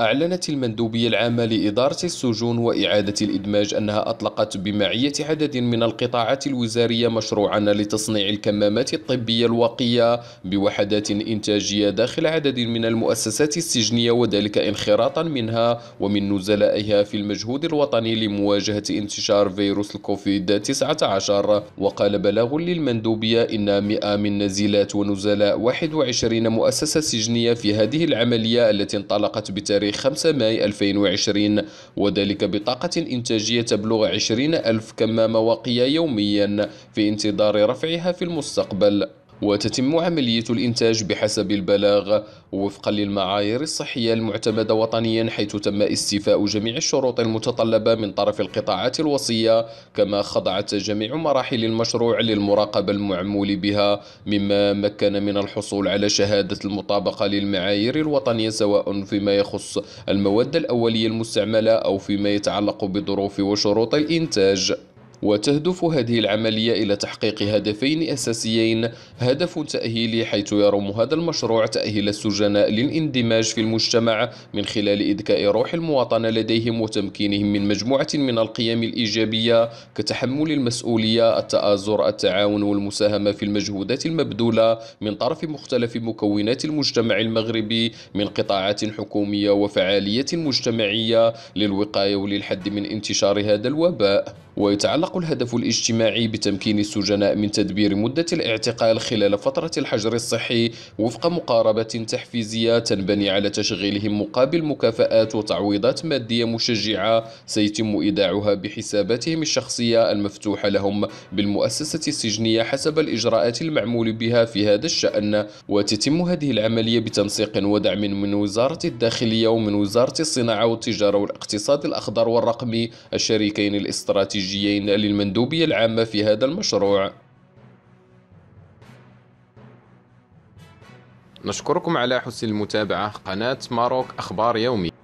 أعلنت المندوبية العامة لإدارة السجون وإعادة الإدماج أنها أطلقت بمعية عدد من القطاعات الوزارية مشروعا لتصنيع الكمامات الطبية الواقية بوحدات إنتاجية داخل عدد من المؤسسات السجنية وذلك انخراطا منها ومن نزلائها في المجهود الوطني لمواجهة انتشار فيروس الكوفيد 19 وقال بلاغ للمندوبية إن 100 من نزيلات ونزلاء 21 مؤسسة سجنية في هذه العملية التي انطلقت بتاريخ 5 ماي 2020 وذلك بطاقة إنتاجية تبلغ 20 ألف كمامة واقية يوميا في انتظار رفعها في المستقبل وتتم عملية الإنتاج بحسب البلاغ وفقا للمعايير الصحية المعتمدة وطنيا حيث تم استيفاء جميع الشروط المتطلبة من طرف القطاعات الوصية كما خضعت جميع مراحل المشروع للمراقبة المعمول بها مما مكن من الحصول على شهادة المطابقة للمعايير الوطنية سواء فيما يخص المواد الأولية المستعملة أو فيما يتعلق بظروف وشروط الإنتاج وتهدف هذه العملية إلى تحقيق هدفين أساسيين هدف تأهيلي حيث يرم هذا المشروع تأهيل السجناء للاندماج في المجتمع من خلال إذكاء روح المواطنة لديهم وتمكينهم من مجموعة من القيم الإيجابية كتحمل المسؤولية التآزر التعاون والمساهمة في المجهودات المبذولة من طرف مختلف مكونات المجتمع المغربي من قطاعات حكومية وفعالية مجتمعية للوقاية وللحد من انتشار هذا الوباء ويتعلق الهدف الاجتماعي بتمكين السجناء من تدبير مدة الاعتقال خلال فترة الحجر الصحي وفق مقاربة تحفيزية تنبني على تشغيلهم مقابل مكافآت وتعويضات مادية مشجعة سيتم إيداعها بحساباتهم الشخصية المفتوحة لهم بالمؤسسة السجنية حسب الإجراءات المعمول بها في هذا الشأن وتتم هذه العملية بتنسيق ودعم من وزارة الداخلية ومن وزارة الصناعة والتجارة والاقتصاد الأخضر والرقمي الشريكين الاستراتيجيين التدريجيين للمندوبية العامة في هذا المشروع نشكركم على حسن المتابعة قناة ماروك أخبار يومي